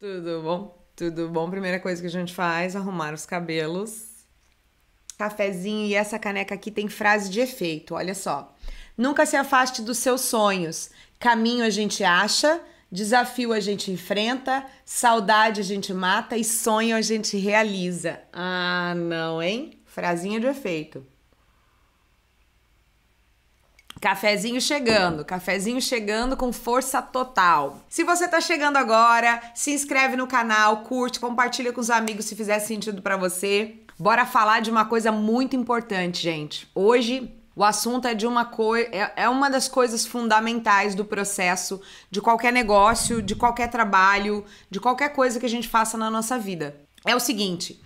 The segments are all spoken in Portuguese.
Tudo bom? Tudo bom? Primeira coisa que a gente faz, arrumar os cabelos. Cafezinho e essa caneca aqui tem frase de efeito, olha só. Nunca se afaste dos seus sonhos. Caminho a gente acha, desafio a gente enfrenta, saudade a gente mata e sonho a gente realiza. Ah, não, hein? Frasinha de efeito. Cafezinho chegando, cafezinho chegando com força total. Se você tá chegando agora, se inscreve no canal, curte, compartilha com os amigos se fizer sentido para você. Bora falar de uma coisa muito importante, gente. Hoje o assunto é de uma coisa é, é uma das coisas fundamentais do processo de qualquer negócio, de qualquer trabalho, de qualquer coisa que a gente faça na nossa vida. É o seguinte: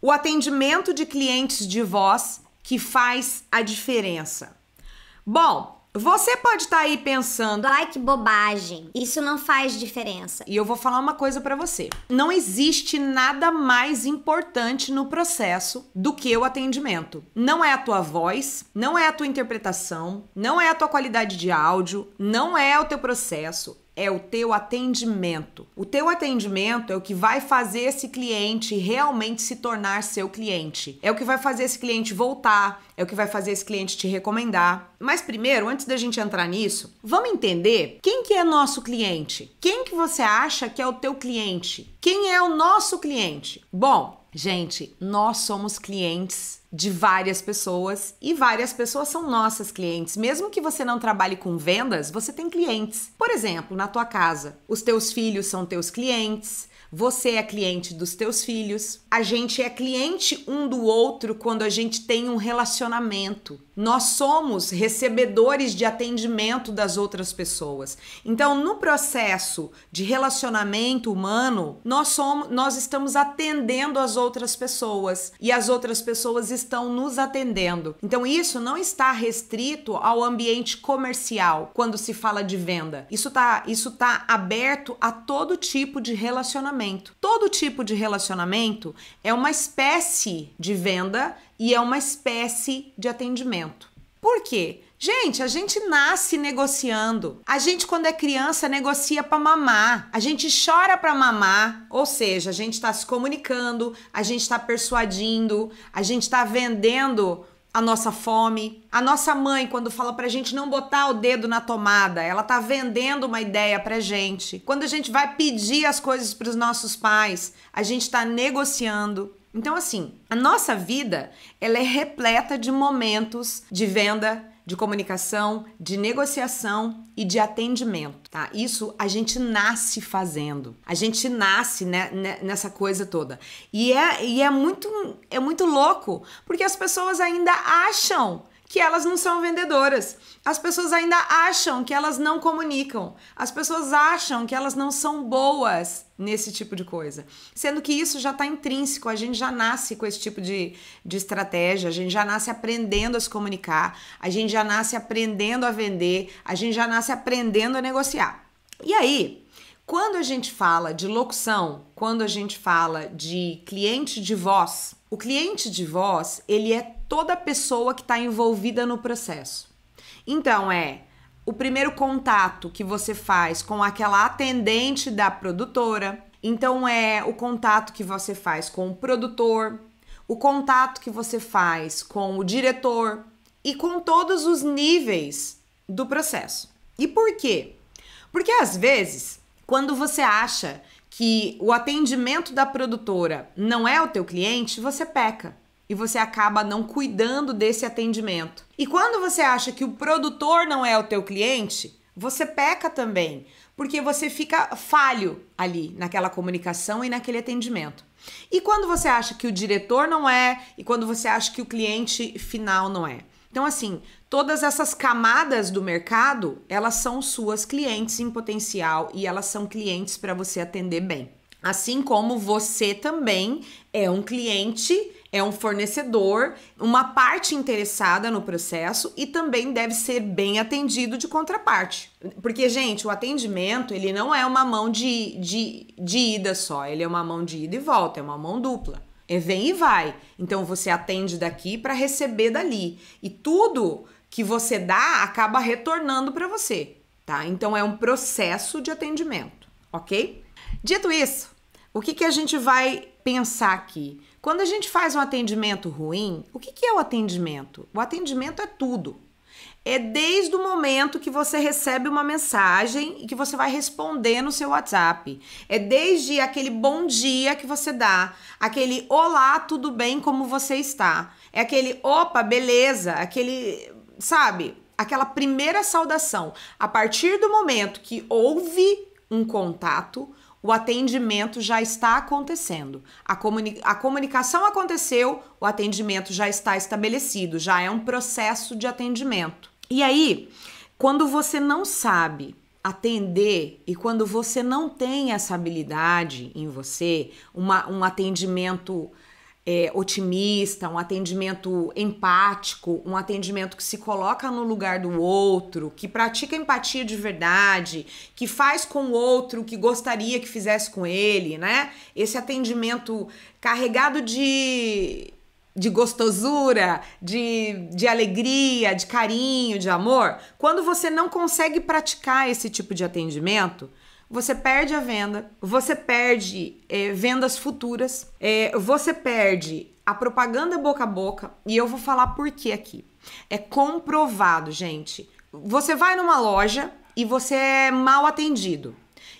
o atendimento de clientes de voz que faz a diferença. Bom, você pode estar tá aí pensando, ai que bobagem, isso não faz diferença. E eu vou falar uma coisa para você. Não existe nada mais importante no processo do que o atendimento. Não é a tua voz, não é a tua interpretação, não é a tua qualidade de áudio, não é o teu processo, é o teu atendimento. O teu atendimento é o que vai fazer esse cliente realmente se tornar seu cliente. É o que vai fazer esse cliente voltar, é o que vai fazer esse cliente te recomendar. Mas primeiro, antes da gente entrar nisso, vamos entender quem que é nosso cliente? Quem que você acha que é o teu cliente? Quem é o nosso cliente? Bom, Gente, nós somos clientes de várias pessoas e várias pessoas são nossas clientes. Mesmo que você não trabalhe com vendas, você tem clientes. Por exemplo, na tua casa, os teus filhos são teus clientes, você é cliente dos teus filhos. A gente é cliente um do outro quando a gente tem um relacionamento. Nós somos recebedores de atendimento das outras pessoas. Então, no processo de relacionamento humano, nós somos nós estamos atendendo as outras pessoas e as outras pessoas estão nos atendendo. Então, isso não está restrito ao ambiente comercial quando se fala de venda. Isso está isso tá aberto a todo tipo de relacionamento. Todo tipo de relacionamento é uma espécie de venda e é uma espécie de atendimento. Por quê? Gente, a gente nasce negociando. A gente, quando é criança, negocia para mamar. A gente chora para mamar. Ou seja, a gente está se comunicando, a gente está persuadindo, a gente está vendendo a nossa fome. A nossa mãe, quando fala para a gente não botar o dedo na tomada, ela tá vendendo uma ideia a gente. Quando a gente vai pedir as coisas para os nossos pais, a gente está negociando. Então, assim, a nossa vida ela é repleta de momentos de venda, de comunicação, de negociação e de atendimento, tá? Isso a gente nasce fazendo, a gente nasce né, né nessa coisa toda. E, é, e é, muito, é muito louco, porque as pessoas ainda acham que elas não são vendedoras. As pessoas ainda acham que elas não comunicam. As pessoas acham que elas não são boas nesse tipo de coisa. Sendo que isso já está intrínseco, a gente já nasce com esse tipo de, de estratégia, a gente já nasce aprendendo a se comunicar, a gente já nasce aprendendo a vender, a gente já nasce aprendendo a negociar. E aí, quando a gente fala de locução, quando a gente fala de cliente de voz, o cliente de voz, ele é toda pessoa que está envolvida no processo. Então, é o primeiro contato que você faz com aquela atendente da produtora. Então, é o contato que você faz com o produtor, o contato que você faz com o diretor e com todos os níveis do processo. E por quê? Porque às vezes, quando você acha que o atendimento da produtora não é o teu cliente, você peca e você acaba não cuidando desse atendimento. E quando você acha que o produtor não é o teu cliente, você peca também, porque você fica falho ali naquela comunicação e naquele atendimento. E quando você acha que o diretor não é, e quando você acha que o cliente final não é. Então, assim, todas essas camadas do mercado, elas são suas clientes em potencial e elas são clientes para você atender bem. Assim como você também é um cliente, é um fornecedor, uma parte interessada no processo e também deve ser bem atendido de contraparte. Porque, gente, o atendimento, ele não é uma mão de, de, de ida só, ele é uma mão de ida e volta, é uma mão dupla. É vem e vai. Então você atende daqui para receber dali. E tudo que você dá acaba retornando para você, tá? Então é um processo de atendimento, ok? Dito isso, o que, que a gente vai pensar aqui? Quando a gente faz um atendimento ruim, o que, que é o atendimento? O atendimento é tudo. É desde o momento que você recebe uma mensagem e que você vai responder no seu WhatsApp. É desde aquele bom dia que você dá, aquele olá, tudo bem, como você está. É aquele opa, beleza, aquele sabe, aquela primeira saudação. A partir do momento que houve um contato, o atendimento já está acontecendo. A, comuni a comunicação aconteceu, o atendimento já está estabelecido, já é um processo de atendimento. E aí, quando você não sabe atender e quando você não tem essa habilidade em você, uma, um atendimento é, otimista, um atendimento empático, um atendimento que se coloca no lugar do outro, que pratica empatia de verdade, que faz com o outro o que gostaria que fizesse com ele, né? Esse atendimento carregado de, de gostosura, de, de alegria, de carinho, de amor. Quando você não consegue praticar esse tipo de atendimento, você perde a venda, você perde é, vendas futuras, é, você perde a propaganda boca a boca, e eu vou falar por que aqui. É comprovado, gente. Você vai numa loja e você é mal atendido.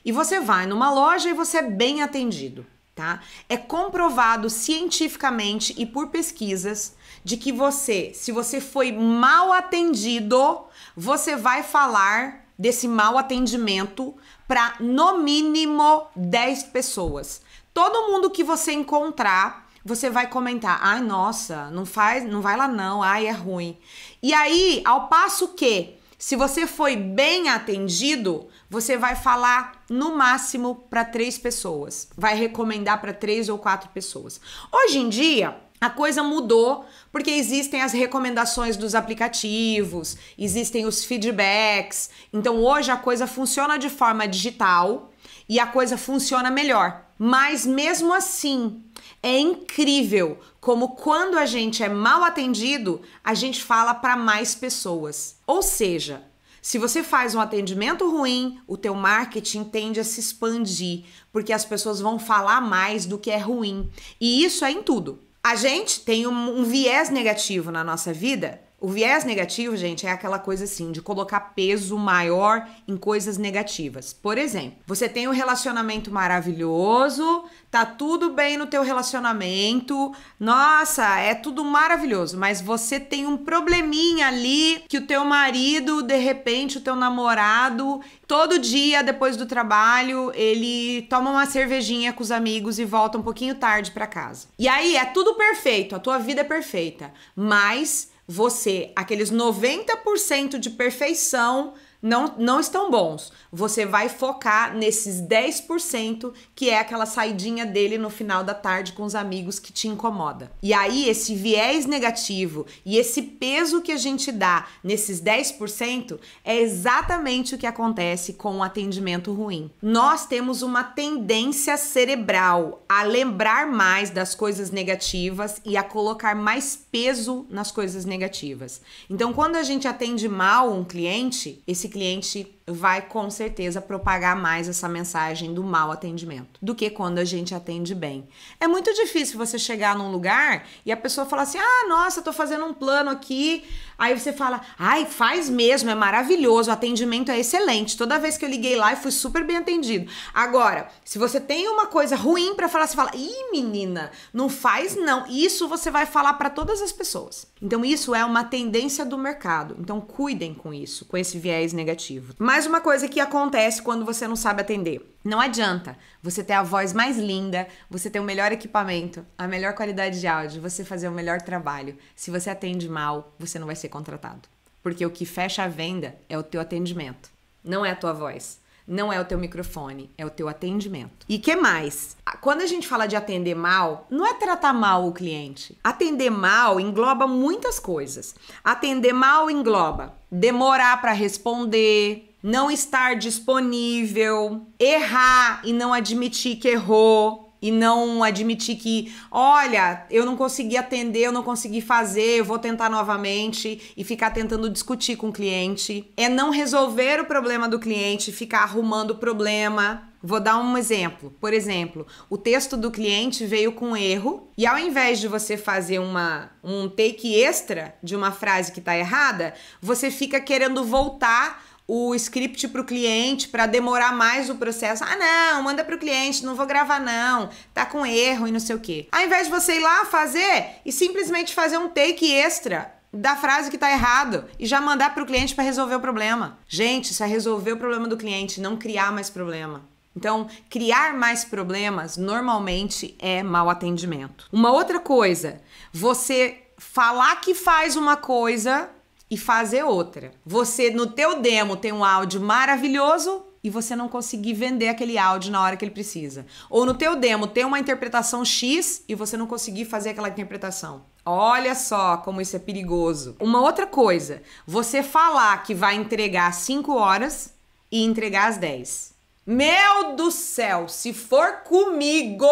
E você vai numa loja e você é bem atendido, tá? É comprovado cientificamente e por pesquisas de que você, se você foi mal atendido, você vai falar desse mal atendimento para no mínimo 10 pessoas. Todo mundo que você encontrar, você vai comentar: "Ai, nossa, não faz, não vai lá não, ai é ruim". E aí, ao passo que se você foi bem atendido, você vai falar no máximo para três pessoas, vai recomendar para três ou quatro pessoas. Hoje em dia, a coisa mudou porque existem as recomendações dos aplicativos, existem os feedbacks. Então hoje a coisa funciona de forma digital e a coisa funciona melhor. Mas mesmo assim, é incrível como quando a gente é mal atendido, a gente fala para mais pessoas. Ou seja, se você faz um atendimento ruim, o teu marketing tende a se expandir, porque as pessoas vão falar mais do que é ruim. E isso é em tudo a gente tem um, um viés negativo na nossa vida o viés negativo, gente, é aquela coisa assim de colocar peso maior em coisas negativas. Por exemplo, você tem um relacionamento maravilhoso, tá tudo bem no teu relacionamento, nossa, é tudo maravilhoso, mas você tem um probleminha ali que o teu marido, de repente, o teu namorado, todo dia depois do trabalho, ele toma uma cervejinha com os amigos e volta um pouquinho tarde para casa. E aí é tudo perfeito, a tua vida é perfeita, mas você, aqueles 90% de perfeição não, não estão bons. Você vai focar nesses 10% que é aquela saidinha dele no final da tarde com os amigos que te incomoda. E aí, esse viés negativo e esse peso que a gente dá nesses 10% é exatamente o que acontece com o atendimento ruim. Nós temos uma tendência cerebral a lembrar mais das coisas negativas e a colocar mais peso nas coisas negativas. Então, quando a gente atende mal um cliente, esse cliente vai com certeza propagar mais essa mensagem do mau atendimento do que quando a gente atende bem. É muito difícil você chegar num lugar e a pessoa falar assim: "Ah, nossa, tô fazendo um plano aqui". Aí você fala: "Ai, faz mesmo, é maravilhoso, o atendimento é excelente. Toda vez que eu liguei lá, eu fui super bem atendido". Agora, se você tem uma coisa ruim para falar, você fala: "Ih, menina, não faz não". Isso você vai falar para todas as pessoas. Então isso é uma tendência do mercado. Então cuidem com isso, com esse viés negativo. Mas mais uma coisa que acontece quando você não sabe atender. Não adianta você ter a voz mais linda, você ter o melhor equipamento, a melhor qualidade de áudio, você fazer o melhor trabalho. Se você atende mal, você não vai ser contratado. Porque o que fecha a venda é o teu atendimento, não é a tua voz não é o teu microfone, é o teu atendimento. E que mais? Quando a gente fala de atender mal, não é tratar mal o cliente. Atender mal engloba muitas coisas. Atender mal engloba demorar para responder, não estar disponível, errar e não admitir que errou, e não admitir que, olha, eu não consegui atender, eu não consegui fazer, eu vou tentar novamente e ficar tentando discutir com o cliente. É não resolver o problema do cliente, ficar arrumando o problema. Vou dar um exemplo. Por exemplo, o texto do cliente veio com erro e ao invés de você fazer uma, um take extra de uma frase que está errada, você fica querendo voltar o script para o cliente para demorar mais o processo. Ah, não, manda para o cliente, não vou gravar não, tá com erro e não sei o quê. Ao invés de você ir lá fazer e simplesmente fazer um take extra da frase que tá errado e já mandar para o cliente para resolver o problema. Gente, isso é resolver o problema do cliente, não criar mais problema. Então, criar mais problemas normalmente é mau atendimento. Uma outra coisa, você falar que faz uma coisa e fazer outra. Você no teu demo tem um áudio maravilhoso e você não conseguir vender aquele áudio na hora que ele precisa. Ou no teu demo tem uma interpretação X e você não conseguir fazer aquela interpretação. Olha só como isso é perigoso. Uma outra coisa, você falar que vai entregar às 5 horas e entregar às 10. Meu do céu, se for comigo,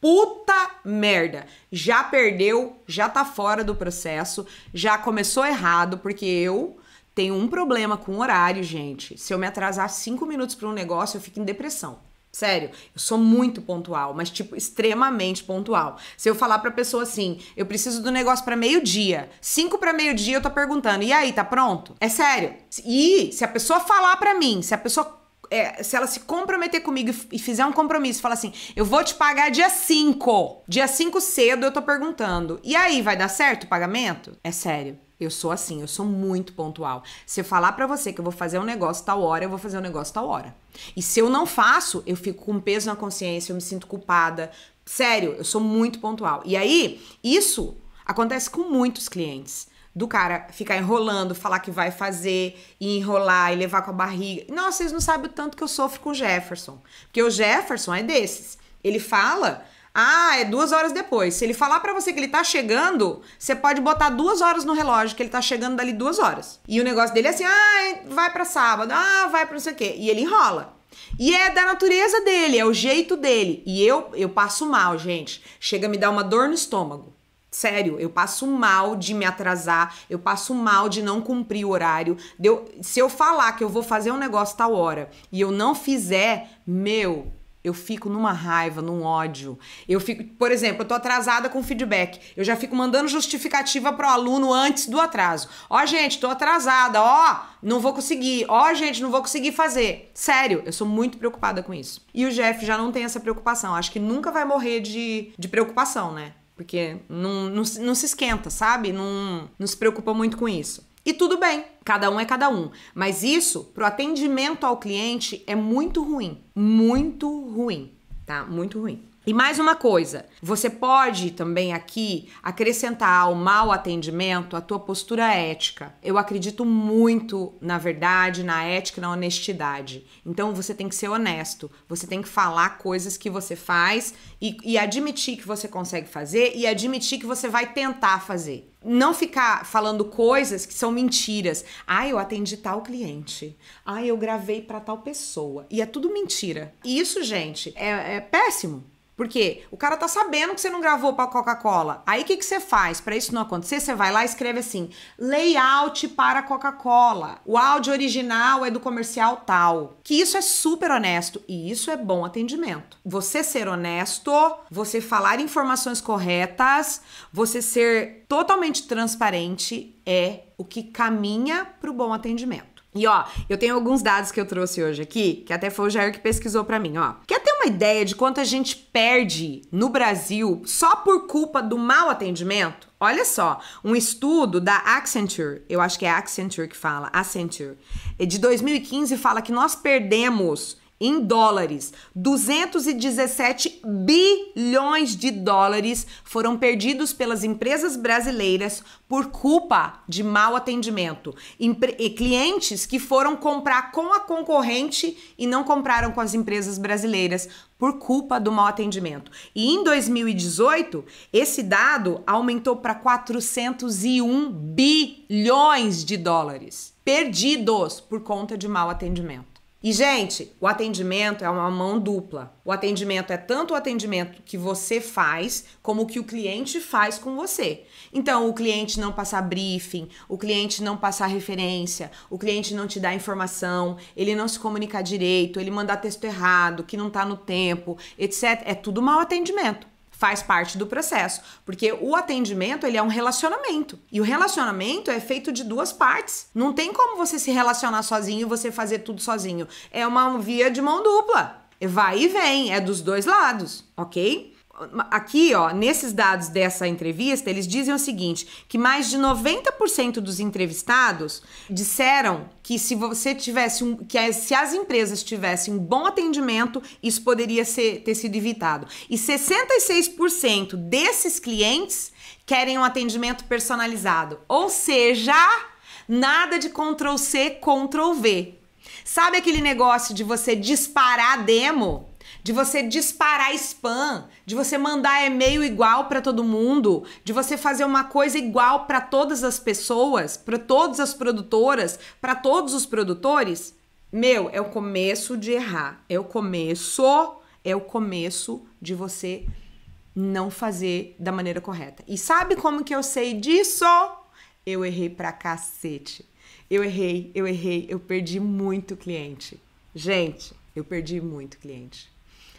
puta merda. Já perdeu, já tá fora do processo, já começou errado, porque eu tenho um problema com horário, gente. Se eu me atrasar cinco minutos para um negócio, eu fico em depressão. Sério, eu sou muito pontual, mas tipo extremamente pontual. Se eu falar pra pessoa assim, eu preciso do negócio para meio-dia, cinco para meio-dia eu tô perguntando, e aí, tá pronto? É sério. E se a pessoa falar para mim, se a pessoa é, se ela se comprometer comigo e fizer um compromisso, fala assim: eu vou te pagar dia 5. Dia 5 cedo eu tô perguntando. E aí, vai dar certo o pagamento? É sério. Eu sou assim, eu sou muito pontual. Se eu falar para você que eu vou fazer um negócio tal hora, eu vou fazer um negócio tal hora. E se eu não faço, eu fico com peso na consciência, eu me sinto culpada. Sério, eu sou muito pontual. E aí, isso acontece com muitos clientes do cara ficar enrolando, falar que vai fazer e enrolar e levar com a barriga. Nossa, vocês não sabem o tanto que eu sofro com o Jefferson. Porque o Jefferson é desses. Ele fala, ah, é duas horas depois. Se ele falar para você que ele tá chegando, você pode botar duas horas no relógio, que ele tá chegando dali duas horas. E o negócio dele é assim, ah, vai para sábado, ah, vai pra não sei o quê. E ele enrola. E é da natureza dele, é o jeito dele. E eu, eu passo mal, gente. Chega a me dar uma dor no estômago. Sério, eu passo mal de me atrasar, eu passo mal de não cumprir o horário. se eu falar que eu vou fazer um negócio tal hora e eu não fizer, meu, eu fico numa raiva, num ódio. Eu fico, por exemplo, eu tô atrasada com feedback. Eu já fico mandando justificativa pro aluno antes do atraso. Ó, oh, gente, tô atrasada. Ó, oh, não vou conseguir. Ó, oh, gente, não vou conseguir fazer. Sério, eu sou muito preocupada com isso. E o Jeff já não tem essa preocupação. Acho que nunca vai morrer de, de preocupação, né? Porque não, não, não se esquenta, sabe? Não, não se preocupa muito com isso. E tudo bem, cada um é cada um. Mas isso, pro atendimento ao cliente, é muito ruim. Muito ruim, tá? Muito ruim. E mais uma coisa, você pode também aqui acrescentar ao mau atendimento a tua postura ética. Eu acredito muito na verdade, na ética, na honestidade. Então você tem que ser honesto, você tem que falar coisas que você faz e, e admitir que você consegue fazer e admitir que você vai tentar fazer não ficar falando coisas que são mentiras. Ah, eu atendi tal cliente. Ah, eu gravei para tal pessoa. E é tudo mentira. E isso, gente, é, é péssimo. Porque o cara tá sabendo que você não gravou para Coca-Cola. Aí o que, que você faz? Para isso não acontecer, você vai lá e escreve assim: layout para Coca-Cola. O áudio original é do comercial tal. Que isso é super honesto e isso é bom atendimento. Você ser honesto, você falar informações corretas, você ser totalmente transparente é o que caminha para o bom atendimento. E ó, eu tenho alguns dados que eu trouxe hoje aqui, que até foi o Jair que pesquisou para mim, ó. Quer ter uma ideia de quanto a gente perde no Brasil só por culpa do mau atendimento? Olha só, um estudo da Accenture, eu acho que é Accenture que fala, Accenture, de 2015 fala que nós perdemos em dólares. 217 bilhões de dólares foram perdidos pelas empresas brasileiras por culpa de mau atendimento. e clientes que foram comprar com a concorrente e não compraram com as empresas brasileiras por culpa do mau atendimento. E em 2018, esse dado aumentou para 401 bilhões de dólares perdidos por conta de mau atendimento. E, gente, o atendimento é uma mão dupla. O atendimento é tanto o atendimento que você faz, como o que o cliente faz com você. Então, o cliente não passar briefing, o cliente não passar referência, o cliente não te dar informação, ele não se comunicar direito, ele mandar texto errado, que não tá no tempo, etc. É tudo mau atendimento faz parte do processo, porque o atendimento ele é um relacionamento e o relacionamento é feito de duas partes. Não tem como você se relacionar sozinho e você fazer tudo sozinho. É uma via de mão dupla, vai e vem, é dos dois lados, ok? aqui, ó, nesses dados dessa entrevista, eles dizem o seguinte: que mais de 90% dos entrevistados disseram que se você tivesse um, que se as empresas tivessem um bom atendimento, isso poderia ser, ter sido evitado. E 66% desses clientes querem um atendimento personalizado. Ou seja, nada de Ctrl C, Ctrl V. Sabe aquele negócio de você disparar demo? de você disparar spam, de você mandar e-mail igual para todo mundo, de você fazer uma coisa igual para todas as pessoas, para todas as produtoras, para todos os produtores, meu, é o começo de errar. É o começo, é o começo de você não fazer da maneira correta. E sabe como que eu sei disso? Eu errei pra cacete. Eu errei, eu errei, eu perdi muito cliente. Gente, eu perdi muito cliente.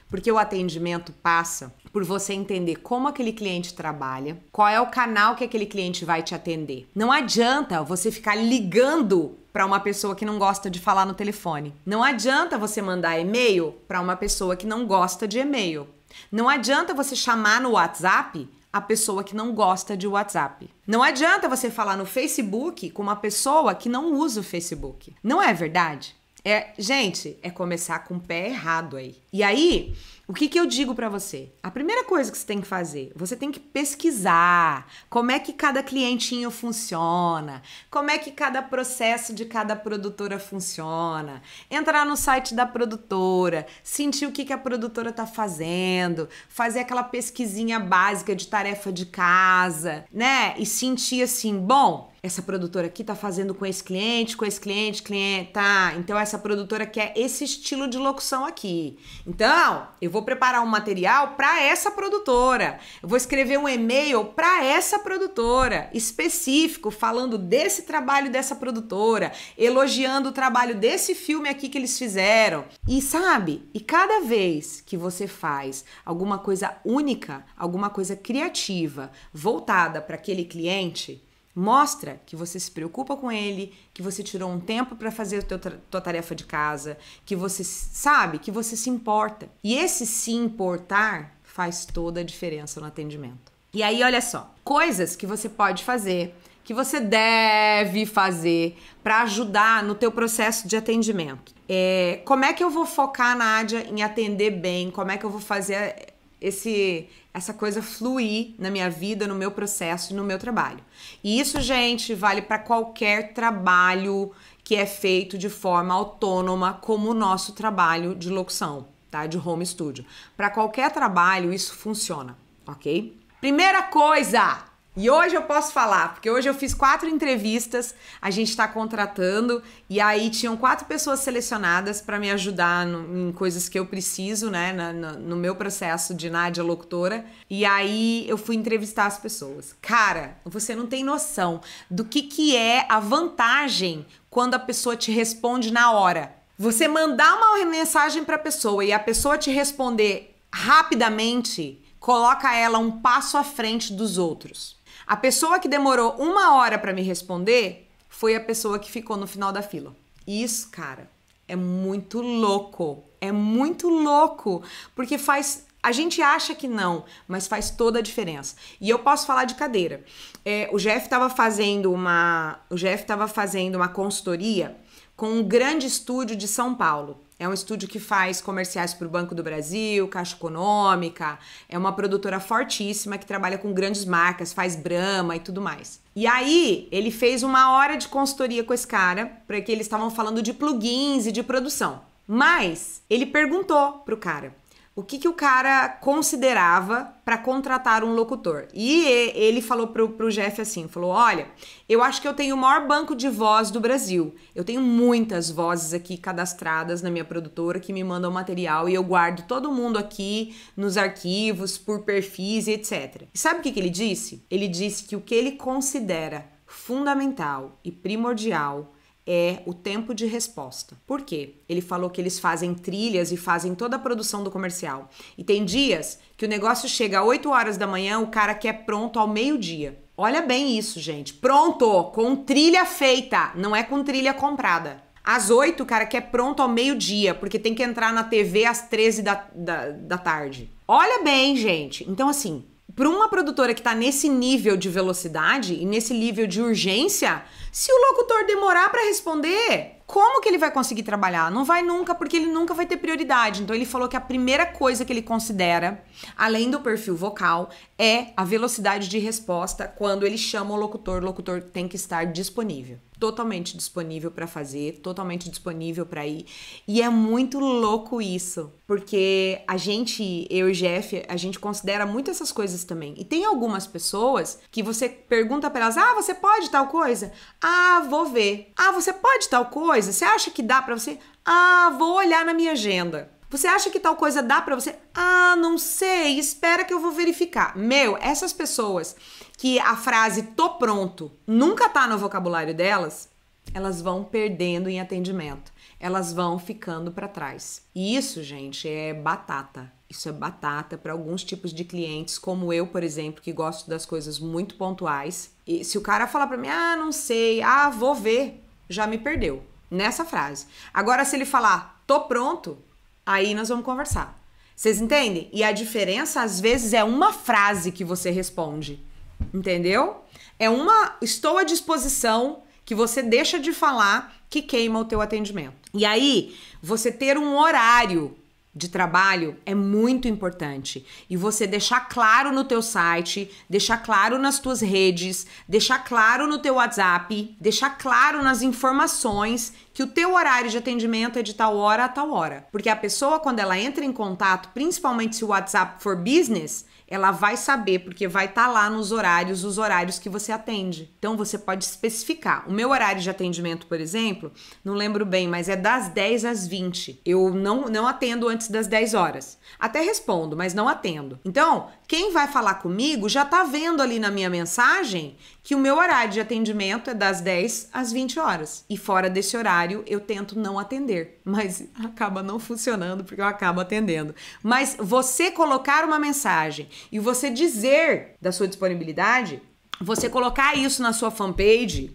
Porque o atendimento passa por você entender como aquele cliente trabalha, qual é o canal que aquele cliente vai te atender. Não adianta você ficar ligando para uma pessoa que não gosta de falar no telefone. Não adianta você mandar e-mail para uma pessoa que não gosta de e-mail. Não adianta você chamar no WhatsApp a pessoa que não gosta de WhatsApp. Não adianta você falar no Facebook com uma pessoa que não usa o Facebook. Não é verdade? É, gente, é começar com o pé errado aí. E aí, o que, que eu digo para você? A primeira coisa que você tem que fazer, você tem que pesquisar como é que cada clientinho funciona, como é que cada processo de cada produtora funciona, entrar no site da produtora, sentir o que, que a produtora tá fazendo, fazer aquela pesquisinha básica de tarefa de casa, né? E sentir assim, bom, essa produtora aqui tá fazendo com esse cliente, com esse cliente, cliente, tá? Então essa produtora quer esse estilo de locução aqui. Então, eu vou preparar um material para essa produtora. Eu vou escrever um e-mail para essa produtora, específico, falando desse trabalho dessa produtora, elogiando o trabalho desse filme aqui que eles fizeram. E sabe? E cada vez que você faz alguma coisa única, alguma coisa criativa, voltada para aquele cliente, Mostra que você se preocupa com ele, que você tirou um tempo para fazer a tua tarefa de casa, que você sabe, que você se importa. E esse se importar faz toda a diferença no atendimento. E aí, olha só, coisas que você pode fazer, que você deve fazer para ajudar no teu processo de atendimento. É, como é que eu vou focar, Nádia, em atender bem? Como é que eu vou fazer esse essa coisa fluir na minha vida, no meu processo e no meu trabalho. E isso, gente, vale para qualquer trabalho que é feito de forma autônoma, como o nosso trabalho de locução, tá? De home studio. Para qualquer trabalho isso funciona, OK? Primeira coisa, e hoje eu posso falar, porque hoje eu fiz quatro entrevistas, a gente está contratando, e aí tinham quatro pessoas selecionadas para me ajudar no, em coisas que eu preciso, né, na, no, no meu processo de Nádia Locutora. E aí eu fui entrevistar as pessoas. Cara, você não tem noção do que, que é a vantagem quando a pessoa te responde na hora. Você mandar uma mensagem para a pessoa e a pessoa te responder rapidamente, coloca ela um passo à frente dos outros. A pessoa que demorou uma hora para me responder foi a pessoa que ficou no final da fila. Isso, cara, é muito louco. É muito louco, porque faz a gente acha que não, mas faz toda a diferença. E eu posso falar de cadeira. É, o Jeff estava fazendo uma, o Jeff estava fazendo uma consultoria com um grande estúdio de São Paulo. É um estúdio que faz comerciais para o Banco do Brasil, Caixa Econômica. É uma produtora fortíssima que trabalha com grandes marcas, faz Brahma e tudo mais. E aí, ele fez uma hora de consultoria com esse cara, porque eles estavam falando de plugins e de produção. Mas ele perguntou pro cara: o que, que o cara considerava para contratar um locutor. E ele falou pro, pro Jeff assim, falou, olha, eu acho que eu tenho o maior banco de voz do Brasil. Eu tenho muitas vozes aqui cadastradas na minha produtora que me mandam material e eu guardo todo mundo aqui nos arquivos, por perfis e etc. E sabe o que, que ele disse? Ele disse que o que ele considera fundamental e primordial é o tempo de resposta. Por quê? Ele falou que eles fazem trilhas e fazem toda a produção do comercial. E tem dias que o negócio chega a 8 horas da manhã, o cara quer pronto ao meio-dia. Olha bem isso, gente. Pronto, com trilha feita, não é com trilha comprada. Às 8, o cara quer pronto ao meio-dia, porque tem que entrar na TV às 13 da, da, da tarde. Olha bem, gente. Então, assim, para uma produtora que está nesse nível de velocidade e nesse nível de urgência, se o locutor demorar para responder, como que ele vai conseguir trabalhar? Não vai nunca, porque ele nunca vai ter prioridade. Então ele falou que a primeira coisa que ele considera, além do perfil vocal, é a velocidade de resposta quando ele chama o locutor, o locutor tem que estar disponível totalmente disponível para fazer, totalmente disponível para ir. E é muito louco isso, porque a gente, eu e Jeff, a gente considera muito essas coisas também. E tem algumas pessoas que você pergunta para elas: "Ah, você pode tal coisa?" "Ah, vou ver." "Ah, você pode tal coisa? Você acha que dá para você?" "Ah, vou olhar na minha agenda." Você acha que tal coisa dá para você? Ah, não sei, espera que eu vou verificar. Meu, essas pessoas que a frase tô pronto nunca tá no vocabulário delas, elas vão perdendo em atendimento. Elas vão ficando para trás. E isso, gente, é batata. Isso é batata para alguns tipos de clientes, como eu, por exemplo, que gosto das coisas muito pontuais. E se o cara falar para mim, ah, não sei, ah, vou ver, já me perdeu nessa frase. Agora, se ele falar, tô pronto, aí nós vamos conversar. Vocês entendem? E a diferença, às vezes, é uma frase que você responde. Entendeu? É uma estou à disposição que você deixa de falar que queima o teu atendimento. E aí, você ter um horário de trabalho é muito importante. E você deixar claro no teu site, deixar claro nas tuas redes, deixar claro no teu WhatsApp, deixar claro nas informações que o teu horário de atendimento é de tal hora a tal hora. Porque a pessoa quando ela entra em contato, principalmente se o WhatsApp for business, ela vai saber, porque vai estar tá lá nos horários, os horários que você atende. Então você pode especificar. O meu horário de atendimento, por exemplo, não lembro bem, mas é das 10 às 20. Eu não, não atendo antes das 10 horas. Até respondo, mas não atendo. Então, quem vai falar comigo já tá vendo ali na minha mensagem que o meu horário de atendimento é das 10 às 20 horas. E fora desse horário eu tento não atender, mas acaba não funcionando porque eu acabo atendendo. Mas você colocar uma mensagem e você dizer da sua disponibilidade, você colocar isso na sua fanpage,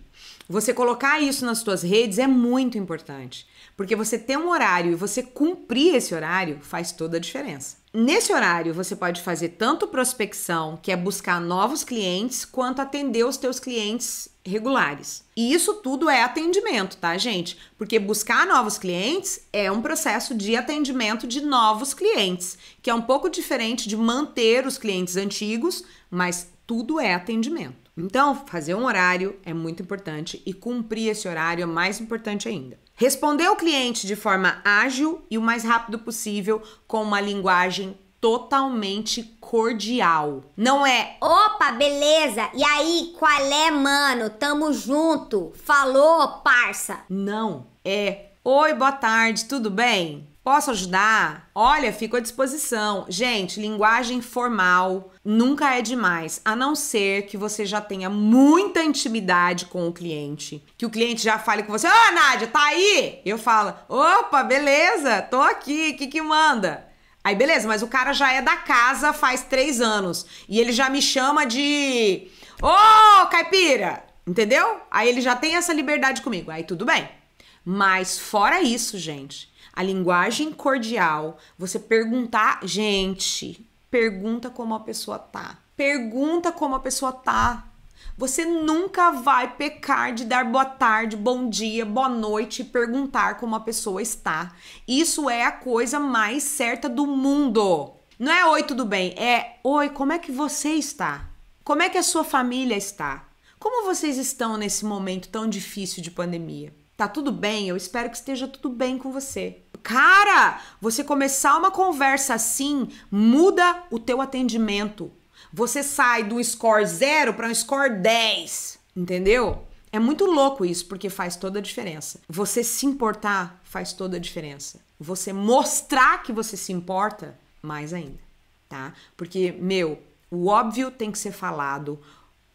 você colocar isso nas suas redes é muito importante, porque você ter um horário e você cumprir esse horário faz toda a diferença. Nesse horário, você pode fazer tanto prospecção, que é buscar novos clientes, quanto atender os teus clientes regulares. E isso tudo é atendimento, tá, gente? Porque buscar novos clientes é um processo de atendimento de novos clientes, que é um pouco diferente de manter os clientes antigos, mas tudo é atendimento. Então, fazer um horário é muito importante e cumprir esse horário é mais importante ainda. Responder o cliente de forma ágil e o mais rápido possível com uma linguagem totalmente cordial. Não é, opa, beleza, e aí, qual é, mano? Tamo junto. Falou, parça. Não, é, oi, boa tarde, tudo bem? Posso ajudar? Olha, fico à disposição. Gente, linguagem formal nunca é demais, a não ser que você já tenha muita intimidade com o cliente. Que o cliente já fale com você: Ô, oh, Nádia, tá aí? Eu falo: opa, beleza, tô aqui, o que, que manda? Aí, beleza, mas o cara já é da casa faz três anos e ele já me chama de. Ô, oh, caipira! Entendeu? Aí ele já tem essa liberdade comigo. Aí tudo bem. Mas fora isso, gente a linguagem cordial, você perguntar, gente, pergunta como a pessoa tá. Pergunta como a pessoa tá. Você nunca vai pecar de dar boa tarde, bom dia, boa noite e perguntar como a pessoa está. Isso é a coisa mais certa do mundo. Não é oi, tudo bem? É oi, como é que você está? Como é que a sua família está? Como vocês estão nesse momento tão difícil de pandemia? Tá tudo bem? Eu espero que esteja tudo bem com você. Cara, você começar uma conversa assim muda o teu atendimento. Você sai do score 0 para um score 10, entendeu? É muito louco isso, porque faz toda a diferença. Você se importar faz toda a diferença. Você mostrar que você se importa, mais ainda, tá? Porque, meu, o óbvio tem que ser falado,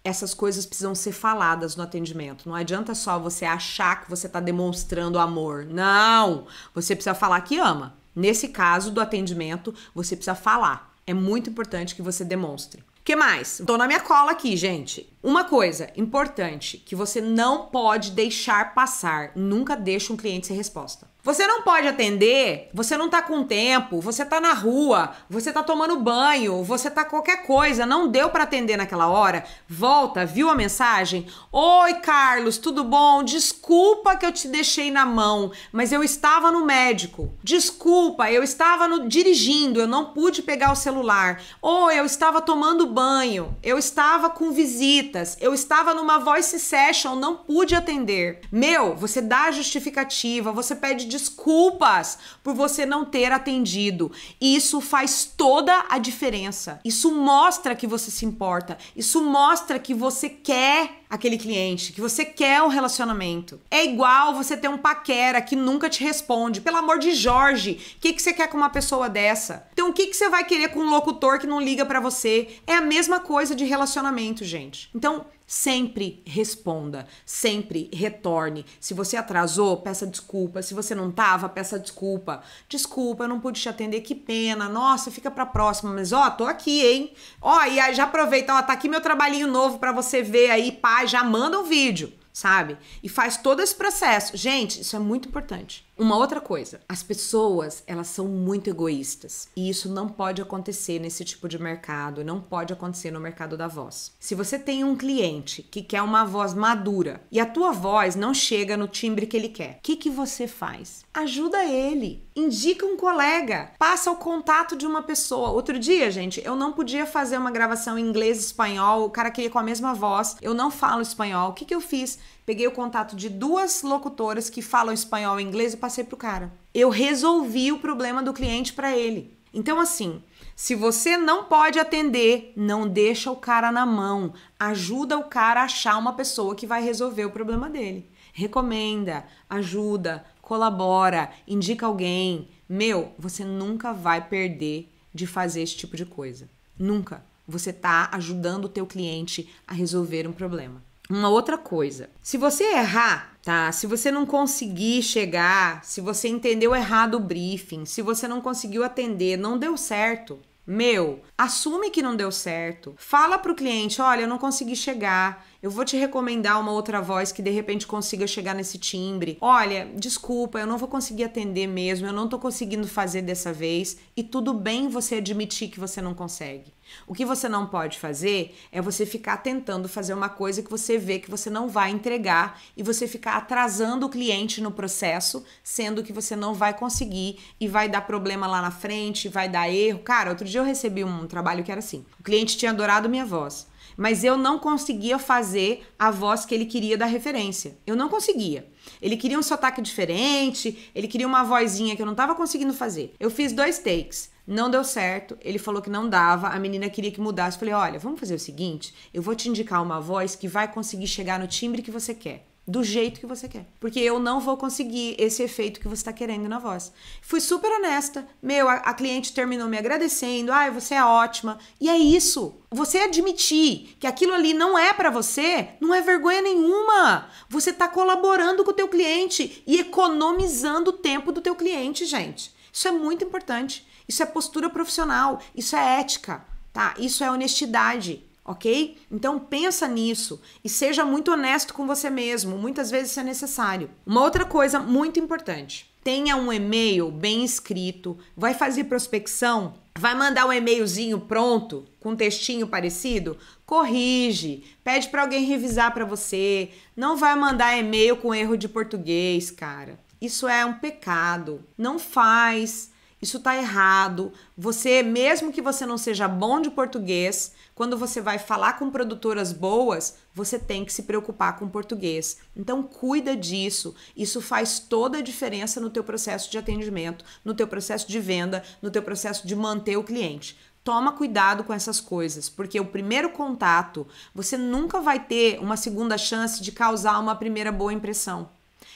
essas coisas precisam ser faladas no atendimento. Não adianta só você achar que você está demonstrando amor. Não! Você precisa falar que ama. Nesse caso do atendimento, você precisa falar. É muito importante que você demonstre. O que mais? Tô na minha cola aqui, gente. Uma coisa importante que você não pode deixar passar: nunca deixe um cliente sem resposta. Você não pode atender, você não tá com tempo, você tá na rua, você tá tomando banho, você tá qualquer coisa, não deu para atender naquela hora. Volta, viu a mensagem? Oi, Carlos, tudo bom? Desculpa que eu te deixei na mão, mas eu estava no médico. Desculpa, eu estava no, dirigindo, eu não pude pegar o celular. Ou eu estava tomando banho, eu estava com visitas, eu estava numa voice session, não pude atender. Meu, você dá justificativa, você pede desculpas por você não ter atendido. E isso faz toda a diferença. Isso mostra que você se importa, isso mostra que você quer aquele cliente, que você quer um relacionamento. É igual você ter um paquera que nunca te responde. Pelo amor de Jorge, o que, que você quer com uma pessoa dessa? Então, o que, que você vai querer com um locutor que não liga para você? É a mesma coisa de relacionamento, gente. Então, sempre responda, sempre retorne. Se você atrasou, peça desculpa. Se você não tava, peça desculpa. Desculpa, eu não pude te atender, que pena. Nossa, fica pra próxima. Mas ó, tô aqui, hein? Ó, e aí já aproveita, ó, tá aqui meu trabalhinho novo para você ver aí, pai faz, já manda um vídeo, sabe? E faz todo esse processo. Gente, isso é muito importante. Uma outra coisa, as pessoas, elas são muito egoístas, e isso não pode acontecer nesse tipo de mercado, não pode acontecer no mercado da voz. Se você tem um cliente que quer uma voz madura e a tua voz não chega no timbre que ele quer, o que que você faz? Ajuda ele, indica um colega, passa o contato de uma pessoa. Outro dia, gente, eu não podia fazer uma gravação em inglês e espanhol, o cara queria com a mesma voz. Eu não falo espanhol. O que que eu fiz? peguei o contato de duas locutoras que falam espanhol e inglês e passei pro cara. Eu resolvi o problema do cliente para ele. Então assim, se você não pode atender, não deixa o cara na mão, ajuda o cara a achar uma pessoa que vai resolver o problema dele. Recomenda, ajuda, colabora, indica alguém. Meu, você nunca vai perder de fazer esse tipo de coisa. Nunca. Você está ajudando o teu cliente a resolver um problema uma outra coisa. Se você errar, tá? Se você não conseguir chegar, se você entendeu errado o briefing, se você não conseguiu atender, não deu certo, meu, assume que não deu certo. Fala pro cliente, olha, eu não consegui chegar. Eu vou te recomendar uma outra voz que de repente consiga chegar nesse timbre. Olha, desculpa, eu não vou conseguir atender mesmo, eu não tô conseguindo fazer dessa vez. E tudo bem você admitir que você não consegue. O que você não pode fazer é você ficar tentando fazer uma coisa que você vê que você não vai entregar e você ficar atrasando o cliente no processo, sendo que você não vai conseguir e vai dar problema lá na frente, vai dar erro. Cara, outro dia eu recebi um trabalho que era assim: o cliente tinha adorado minha voz, mas eu não conseguia fazer a voz que ele queria da referência. Eu não conseguia. Ele queria um sotaque diferente, ele queria uma vozinha que eu não estava conseguindo fazer. Eu fiz dois takes. Não deu certo, ele falou que não dava, a menina queria que mudasse. falei: olha, vamos fazer o seguinte: eu vou te indicar uma voz que vai conseguir chegar no timbre que você quer do jeito que você quer. Porque eu não vou conseguir esse efeito que você está querendo na voz. Fui super honesta. Meu, a, a, cliente terminou me agradecendo. Ai, você é ótima. E é isso. Você admitir que aquilo ali não é para você, não é vergonha nenhuma. Você está colaborando com o teu cliente e economizando o tempo do teu cliente, gente. Isso é muito importante. Isso é postura profissional, isso é ética, tá? Isso é honestidade, ok? Então pensa nisso e seja muito honesto com você mesmo. Muitas vezes isso é necessário. Uma outra coisa muito importante: tenha um e-mail bem escrito, vai fazer prospecção, vai mandar um e-mailzinho pronto com um textinho parecido, corrige, pede para alguém revisar para você. Não vai mandar e-mail com erro de português, cara. Isso é um pecado. Não faz isso está errado. Você, mesmo que você não seja bom de português, quando você vai falar com produtoras boas, você tem que se preocupar com português. Então cuida disso. Isso faz toda a diferença no teu processo de atendimento, no teu processo de venda, no teu processo de manter o cliente toma cuidado com essas coisas, porque o primeiro contato, você nunca vai ter uma segunda chance de causar uma primeira boa impressão.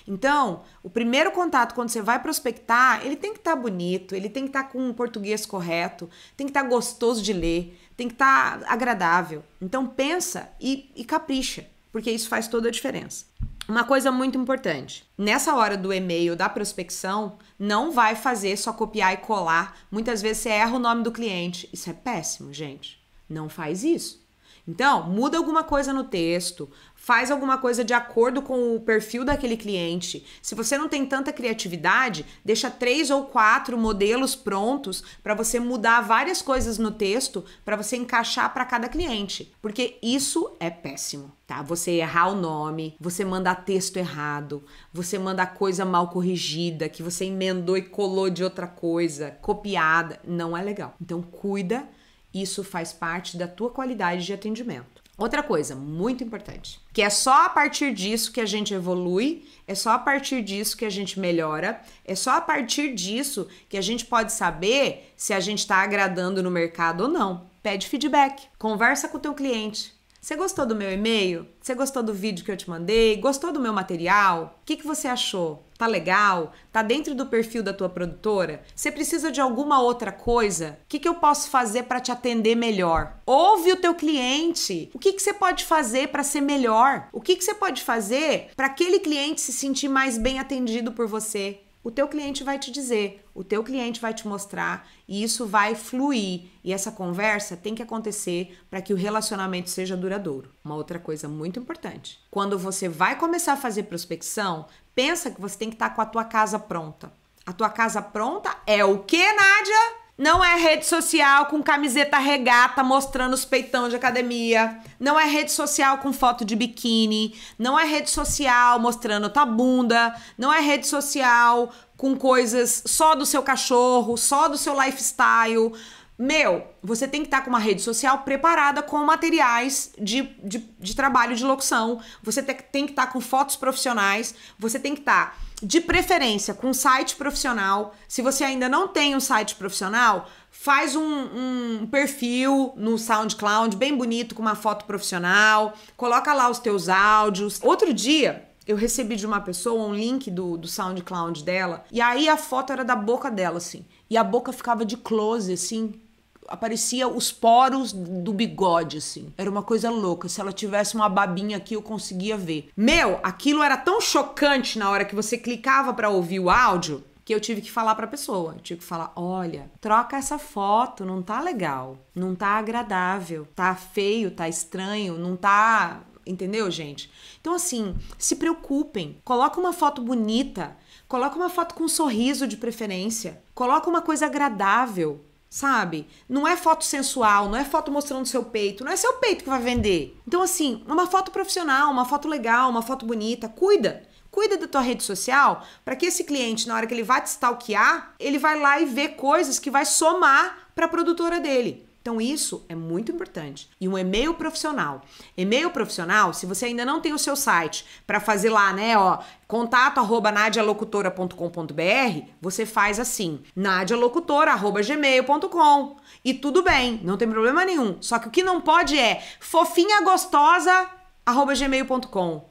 Então, o primeiro contato, quando você vai prospectar, ele tem que estar tá bonito, ele tem que estar tá com um português correto, tem que estar tá gostoso de ler, tem que estar tá agradável. Então, pensa e, e capricha, porque isso faz toda a diferença. Uma coisa muito importante: nessa hora do e-mail da prospecção, não vai fazer só copiar e colar. Muitas vezes você erra o nome do cliente. Isso é péssimo, gente. Não faz isso. Então, muda alguma coisa no texto, faz alguma coisa de acordo com o perfil daquele cliente. Se você não tem tanta criatividade, deixa três ou quatro modelos prontos para você mudar várias coisas no texto para você encaixar para cada cliente, porque isso é péssimo. Tá? Você errar o nome, você mandar texto errado, você mandar coisa mal corrigida, que você emendou e colou de outra coisa, copiada, não é legal. Então cuida isso faz parte da tua qualidade de atendimento. Outra coisa muito importante, que é só a partir disso que a gente evolui, é só a partir disso que a gente melhora, é só a partir disso que a gente pode saber se a gente está agradando no mercado ou não. Pede feedback, conversa com o teu cliente. Você gostou do meu e-mail? Você gostou do vídeo que eu te mandei? Gostou do meu material? O que, que você achou? Tá legal? Tá dentro do perfil da tua produtora? Você precisa de alguma outra coisa? O que, que eu posso fazer para te atender melhor? Ouve o teu cliente. O que, que você pode fazer para ser melhor? O que, que você pode fazer para aquele cliente se sentir mais bem atendido por você? O teu cliente vai te dizer, o teu cliente vai te mostrar e isso vai fluir. E essa conversa tem que acontecer para que o relacionamento seja duradouro. Uma outra coisa muito importante: quando você vai começar a fazer prospecção, Pensa que você tem que estar tá com a tua casa pronta. A tua casa pronta é o que, Nádia? Não é rede social com camiseta regata mostrando os peitão de academia. Não é rede social com foto de biquíni. Não é rede social mostrando tua bunda. Não é rede social com coisas só do seu cachorro, só do seu lifestyle. Meu, você tem que estar tá com uma rede social preparada com materiais de, de, de trabalho de locução, você te, tem que estar tá com fotos profissionais, você tem que estar, tá, de preferência, com um site profissional. Se você ainda não tem um site profissional, faz um, um perfil no SoundCloud bem bonito, com uma foto profissional, coloca lá os teus áudios. Outro dia, eu recebi de uma pessoa um link do, do SoundCloud dela, e aí a foto era da boca dela, assim. E a boca ficava de close, assim, aparecia os poros do bigode, assim. Era uma coisa louca. Se ela tivesse uma babinha aqui, eu conseguia ver. Meu, aquilo era tão chocante na hora que você clicava para ouvir o áudio que eu tive que falar para pessoa. Eu tive que falar: olha, troca essa foto, não tá legal, não tá agradável, tá feio, tá estranho, não tá. Entendeu, gente? Então, assim, se preocupem. Coloca uma foto bonita, coloca uma foto com um sorriso de preferência, coloca uma coisa agradável sabe? Não é foto sensual, não é foto mostrando seu peito, não é seu peito que vai vender. Então, assim, uma foto profissional, uma foto legal, uma foto bonita, cuida. Cuida da tua rede social para que esse cliente, na hora que ele vai te stalkear, ele vai lá e vê coisas que vai somar para a produtora dele. Então, isso é muito importante. E um e-mail profissional. E-mail profissional, se você ainda não tem o seu site para fazer lá, né, ó, contato arroba nadialocutora.com.br, você faz assim, nadialocutora.gmail.com. E tudo bem, não tem problema nenhum. Só que o que não pode é fofinha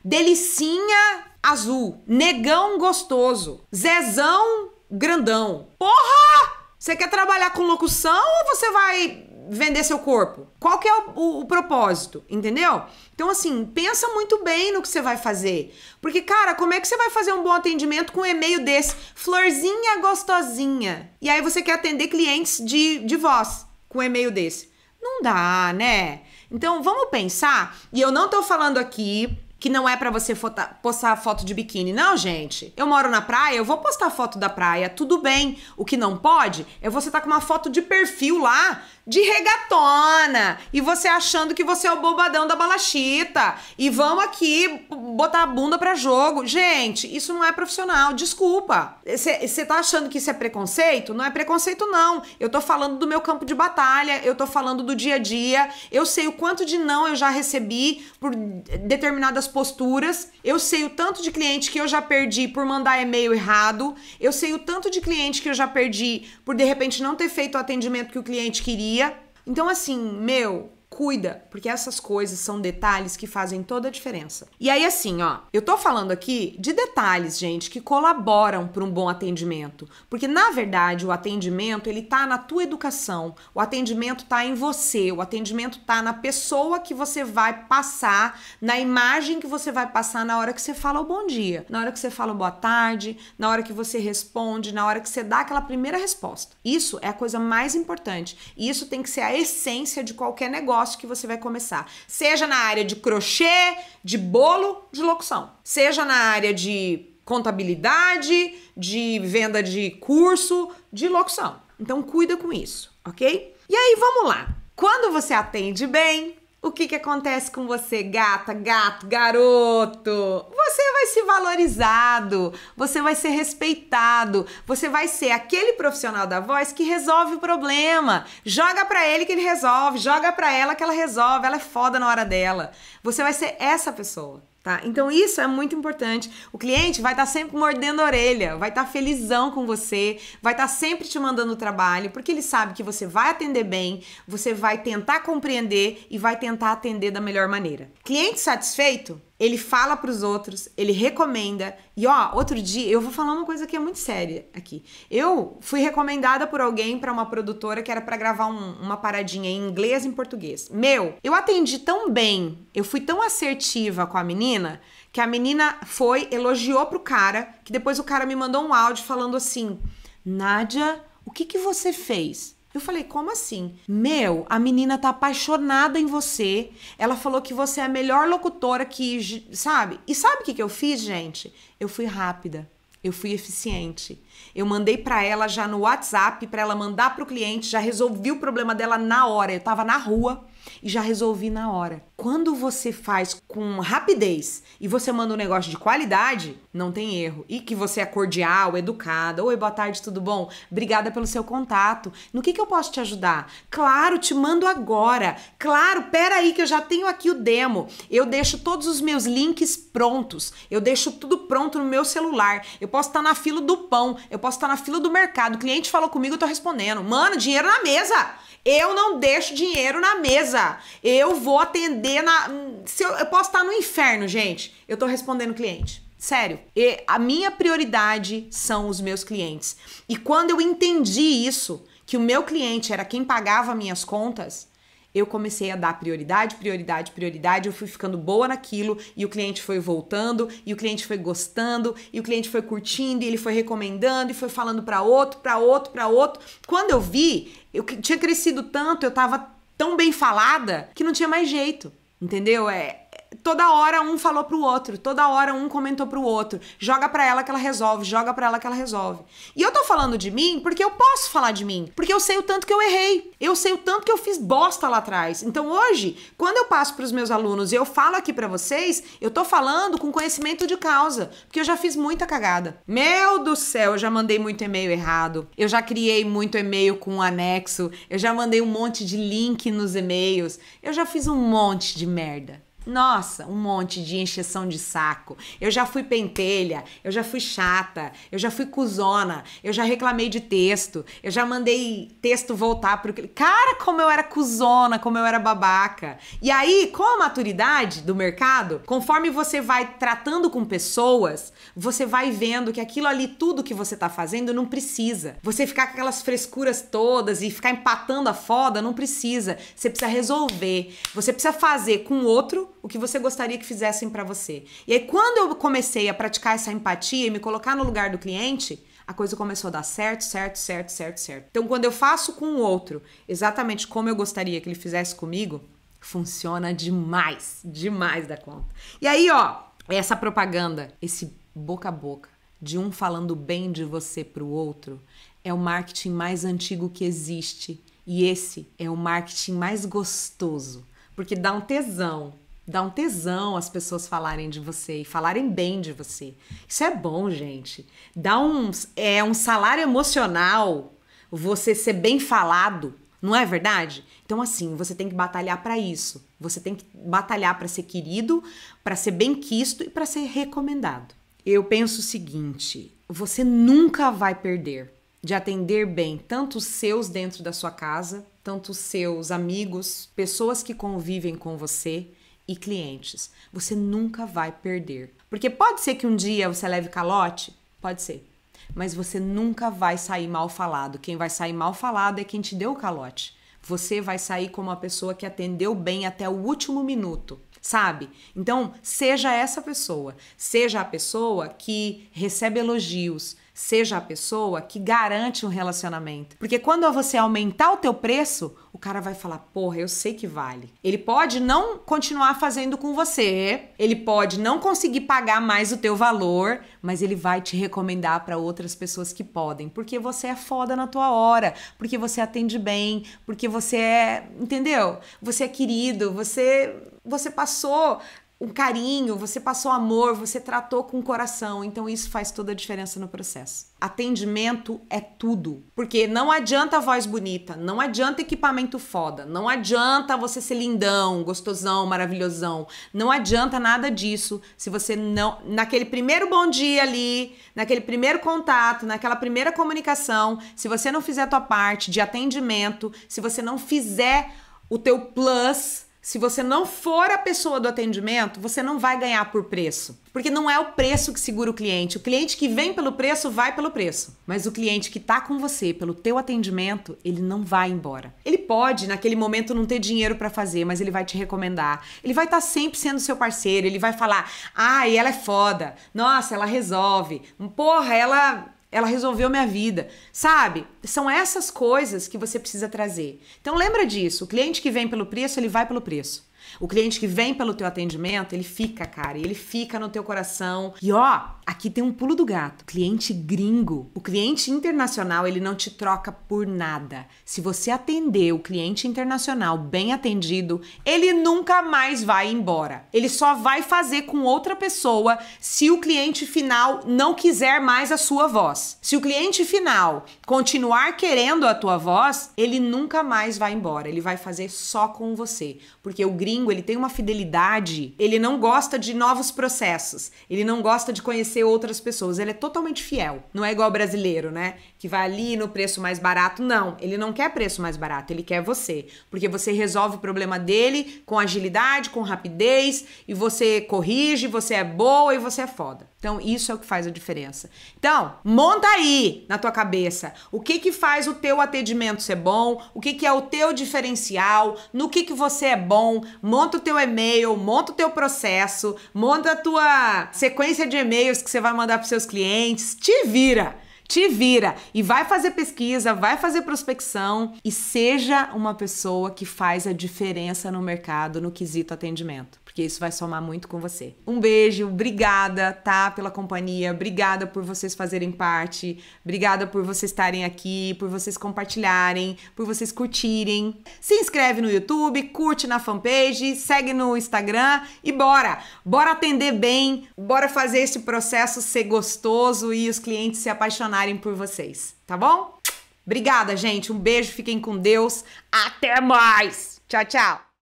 delicinha azul, negão gostoso, zezão grandão. Porra! Você quer trabalhar com locução ou você vai vender seu corpo? Qual que é o, o, o propósito, entendeu? Então, assim, pensa muito bem no que você vai fazer. Porque, cara, como é que você vai fazer um bom atendimento com um e-mail desse? Florzinha gostosinha. E aí você quer atender clientes de, de voz com um e-mail desse. Não dá, né? Então, vamos pensar. E eu não tô falando aqui que não é para você postar foto de biquíni. Não, gente. Eu moro na praia, eu vou postar foto da praia, tudo bem. O que não pode é você estar tá com uma foto de perfil lá, de regatona e você achando que você é o bobadão da balachita e vamos aqui botar a bunda para jogo. Gente, isso não é profissional, desculpa. Você tá achando que isso é preconceito? Não é preconceito não. Eu tô falando do meu campo de batalha, eu tô falando do dia a dia. Eu sei o quanto de não eu já recebi por determinadas posturas. Eu sei o tanto de cliente que eu já perdi por mandar e-mail errado. Eu sei o tanto de cliente que eu já perdi por de repente não ter feito o atendimento que o cliente queria dia. Então, assim, meu, cuida, porque essas coisas são detalhes que fazem toda a diferença. E aí assim, ó, eu tô falando aqui de detalhes, gente, que colaboram para um bom atendimento, porque na verdade o atendimento, ele tá na tua educação, o atendimento tá em você, o atendimento tá na pessoa que você vai passar, na imagem que você vai passar na hora que você fala o bom dia, na hora que você fala boa tarde, na hora que você responde, na hora que você dá aquela primeira resposta. Isso é a coisa mais importante. E isso tem que ser a essência de qualquer negócio que você vai começar. Seja na área de crochê, de bolo, de locução. Seja na área de contabilidade, de venda de curso, de locução. Então cuida com isso, ok? E aí vamos lá. Quando você atende bem, o que, que acontece com você, gata, gato, garoto? Você vai ser valorizado, você vai ser respeitado, você vai ser aquele profissional da voz que resolve o problema. Joga para ele que ele resolve, joga para ela que ela resolve, ela é foda na hora dela. Você vai ser essa pessoa. Tá? Então isso é muito importante. O cliente vai estar tá sempre mordendo a orelha, vai estar tá felizão com você, vai estar tá sempre te mandando trabalho, porque ele sabe que você vai atender bem, você vai tentar compreender e vai tentar atender da melhor maneira. Cliente satisfeito ele fala para os outros, ele recomenda. E ó, outro dia eu vou falar uma coisa que é muito séria aqui. Eu fui recomendada por alguém para uma produtora que era para gravar um, uma paradinha em inglês e em português. Meu, eu atendi tão bem, eu fui tão assertiva com a menina que a menina foi elogiou pro cara, que depois o cara me mandou um áudio falando assim: "Nádia, o que que você fez?" Eu falei, como assim? Meu, a menina tá apaixonada em você. Ela falou que você é a melhor locutora que. Sabe? E sabe o que, que eu fiz, gente? Eu fui rápida. Eu fui eficiente. Eu mandei para ela já no WhatsApp para ela mandar pro cliente, já resolvi o problema dela na hora. Eu estava na rua e já resolvi na hora. Quando você faz com rapidez e você manda um negócio de qualidade, não tem erro. E que você é cordial, educada. Oi, boa tarde, tudo bom? Obrigada pelo seu contato. No que, que eu posso te ajudar? Claro, te mando agora. Claro, pera aí que eu já tenho aqui o demo. Eu deixo todos os meus links prontos. Eu deixo tudo pronto no meu celular. Eu posso estar tá na fila do pão. Eu posso estar tá na fila do mercado. O cliente falou comigo, eu tô respondendo. Mano, dinheiro na mesa. Eu não deixo dinheiro na mesa. Eu vou atender na. Se eu, eu posso estar no inferno, gente. Eu tô respondendo cliente. Sério, e a minha prioridade são os meus clientes. E quando eu entendi isso, que o meu cliente era quem pagava minhas contas, eu comecei a dar prioridade, prioridade, prioridade, eu fui ficando boa naquilo e o cliente foi voltando e o cliente foi gostando e o cliente foi curtindo e ele foi recomendando e foi falando para outro, para outro, para outro. Quando eu vi, eu tinha crescido tanto, eu tava tão bem falada que não tinha mais jeito. Entendeu? É, toda hora um falou pro outro, toda hora um comentou pro outro. Joga pra ela que ela resolve, joga pra ela que ela resolve. E eu tô falando de mim porque eu posso falar de mim, porque eu sei o tanto que eu errei, eu sei o tanto que eu fiz bosta lá atrás. Então hoje, quando eu passo pros meus alunos e eu falo aqui para vocês, eu tô falando com conhecimento de causa, porque eu já fiz muita cagada. Meu do céu, eu já mandei muito e-mail errado, eu já criei muito e-mail com um anexo, eu já mandei um monte de link nos e-mails, eu já fiz um monte de merda. Nossa, um monte de encheção de saco. Eu já fui pentelha, eu já fui chata, eu já fui cuzona, eu já reclamei de texto, eu já mandei texto voltar pro. Cara, como eu era cuzona, como eu era babaca. E aí, com a maturidade do mercado, conforme você vai tratando com pessoas, você vai vendo que aquilo ali, tudo que você tá fazendo, não precisa. Você ficar com aquelas frescuras todas e ficar empatando a foda, não precisa. Você precisa resolver. Você precisa fazer com o outro o que você gostaria que fizessem para você. E aí, quando eu comecei a praticar essa empatia e me colocar no lugar do cliente, a coisa começou a dar certo, certo, certo, certo, certo. Então, quando eu faço com o outro exatamente como eu gostaria que ele fizesse comigo, funciona demais, demais da conta. E aí, ó, essa propaganda, esse boca a boca, de um falando bem de você para o outro, é o marketing mais antigo que existe. E esse é o marketing mais gostoso, porque dá um tesão, dá um tesão as pessoas falarem de você e falarem bem de você. Isso é bom, gente. Dá um é um salário emocional você ser bem falado, não é verdade? Então assim, você tem que batalhar para isso. Você tem que batalhar para ser querido, para ser bem quisto e para ser recomendado. Eu penso o seguinte: você nunca vai perder de atender bem tanto os seus dentro da sua casa, tanto os seus amigos, pessoas que convivem com você e clientes. Você nunca vai perder. Porque pode ser que um dia você leve calote, pode ser. Mas você nunca vai sair mal falado. Quem vai sair mal falado é quem te deu o calote. Você vai sair como a pessoa que atendeu bem até o último minuto sabe? Então, seja essa pessoa, seja a pessoa que recebe elogios, seja a pessoa que garante um relacionamento. Porque quando você aumentar o teu preço, o cara vai falar: "Porra, eu sei que vale". Ele pode não continuar fazendo com você, ele pode não conseguir pagar mais o teu valor, mas ele vai te recomendar para outras pessoas que podem, porque você é foda na tua hora, porque você atende bem, porque você é, entendeu? Você é querido, você você passou um carinho, você passou amor, você tratou com coração. Então isso faz toda a diferença no processo. Atendimento é tudo. Porque não adianta voz bonita, não adianta equipamento foda, não adianta você ser lindão, gostosão, maravilhosão. Não adianta nada disso se você não. Naquele primeiro bom dia ali, naquele primeiro contato, naquela primeira comunicação, se você não fizer a tua parte de atendimento, se você não fizer o teu plus se você não for a pessoa do atendimento, você não vai ganhar por preço. Porque não é o preço que segura o cliente. O cliente que vem pelo preço vai pelo preço. Mas o cliente que está com você pelo teu atendimento, ele não vai embora. Ele pode naquele momento não ter dinheiro para fazer, mas ele vai te recomendar. Ele vai estar tá sempre sendo seu parceiro, ele vai falar: "Ah, ela é foda. Nossa, ela resolve. Porra, ela ela resolveu minha vida. Sabe? São essas coisas que você precisa trazer. Então lembra disso. O cliente que vem pelo preço, ele vai pelo preço. O cliente que vem pelo teu atendimento, ele fica, cara, ele fica no teu coração. E ó, aqui tem um pulo do gato. Cliente gringo. O cliente internacional, ele não te troca por nada. Se você atender o cliente internacional bem atendido, ele nunca mais vai embora. Ele só vai fazer com outra pessoa se o cliente final não quiser mais a sua voz. Se o cliente final continuar querendo a tua voz, ele nunca mais vai embora. Ele vai fazer só com você, porque o gringo ele tem uma fidelidade, ele não gosta de novos processos, ele não gosta de conhecer outras pessoas, ele é totalmente fiel. Não é igual ao brasileiro, né? Que vai ali no preço mais barato. Não, ele não quer preço mais barato, ele quer você. Porque você resolve o problema dele com agilidade, com rapidez, e você corrige, você é boa e você é foda. Então, isso é o que faz a diferença. Então, monta aí na tua cabeça o que que faz o teu atendimento ser bom, o que que é o teu diferencial, no que que você é bom, monta o teu e-mail, monta o teu processo, monta a tua sequência de e-mails que você vai mandar para seus clientes, te vira te vira e vai fazer pesquisa, vai fazer prospecção e seja uma pessoa que faz a diferença no mercado no quesito atendimento porque isso vai somar muito com você. Um beijo, obrigada, tá, pela companhia, obrigada por vocês fazerem parte, obrigada por vocês estarem aqui, por vocês compartilharem, por vocês curtirem. Se inscreve no YouTube, curte na fanpage, segue no Instagram e bora! Bora atender bem, bora fazer esse processo ser gostoso e os clientes se apaixonarem por vocês, tá bom? Obrigada, gente. Um beijo, fiquem com Deus. Até mais! Tchau, tchau!